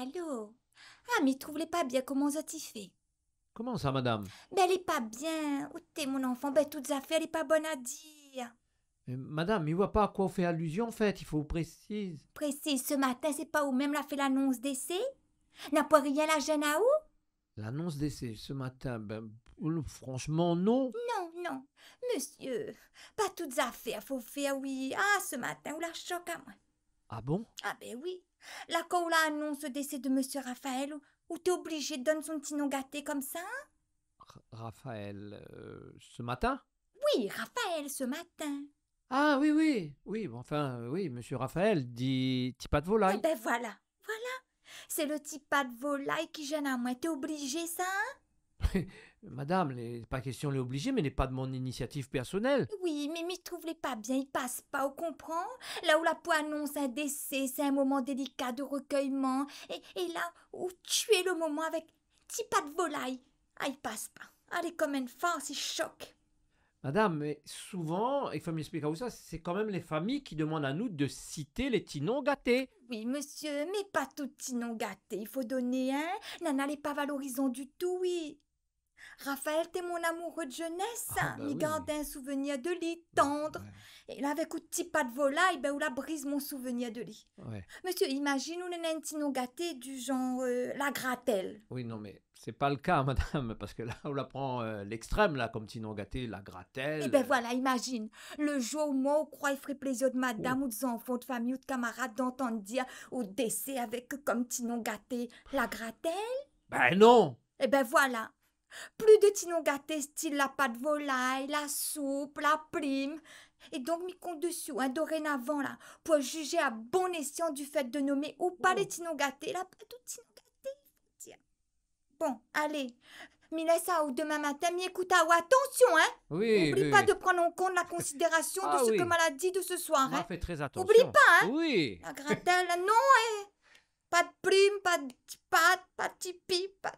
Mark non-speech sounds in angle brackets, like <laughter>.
Allô Ah, mais trouve pas bien comment ça t'y fait Comment ça, madame Ben, elle est pas bien. Où t'es, mon enfant Ben, toutes affaires, elle est pas bonne à dire. madame, il voit pas à quoi on fait allusion, en fait. Il faut préciser. Précise, ce matin, c'est pas où même l'a fait l'annonce d'essai N'a pas rien la gêne à où L'annonce d'essai ce matin, ben, franchement, non. Non, non. Monsieur, pas toutes affaires, faut faire, oui. Ah, ce matin, ou la choc à moi. Ah bon Ah ben oui. La Koula annonce le décès de Monsieur Raphaël ou t'es obligé de donner son petit nom gâté comme ça hein Raphaël, euh, ce matin Oui, Raphaël, ce matin. Ah oui, oui, oui, enfin, euh, oui, Monsieur Raphaël dit pas de volaille. Eh ben voilà, voilà. C'est le pas de volaille qui gêne à moi. T'es obligé, ça hein <laughs> Madame, n'est pas question de l'obliger, mais n'est pas de mon initiative personnelle. Oui, mais, m'y trouvez les pas bien, il passe pas, on comprend Là où la peau annonce un décès, c'est un moment délicat de recueillement, et, là où tu es le moment avec un petit pas de volaille, ah, il passe pas. Allez, comme une force, il choque. Madame, mais souvent, il faut m'expliquer où ça, c'est quand même les familles qui demandent à nous de citer les tinons gâtés. Oui, monsieur, mais pas tout tinon gâtés. Il faut donner un. Nana, allez pas valorisant du tout, oui. Raphaël, t'es mon amoureux de jeunesse. Ah, bah il garde un souvenir de lit bah, tendre. Et là, avec un petit pas de volaille, ben, où la brise mon souvenir de lit. Monsieur, imagine une nantino gâté du genre euh, la gratelle. Oui, non, mais c'est pas le cas, <laughs> madame, parce que là, on la prend euh, l'extrême, là, comme tino Gâté, la gratelle. Et eh ben voilà, imagine. Le jour où moi, on croit ferait plaisir de madame oh. ou des enfants de famille ou de camarades d'entendre dire au décès avec comme tino Gâté, la gratelle. Ben non! Et eh ben voilà. Plus de Tino style la pâte volaille, la soupe, la prime. Et donc, mi compte dessus, hein, dorénavant, là, pour juger à bon escient du fait de nommer ou pas les tinons la pâte ou Bon, allez, ça ou demain matin, mi écoute à ah, attention, hein Oui, pas de prendre en compte la considération de ah ce que m'a dit de ce soir, hein fait très attention. Oublie pas, hein Oui La gratelle, non, hein Pas de prime, pas de pâte, pas de tipi, pas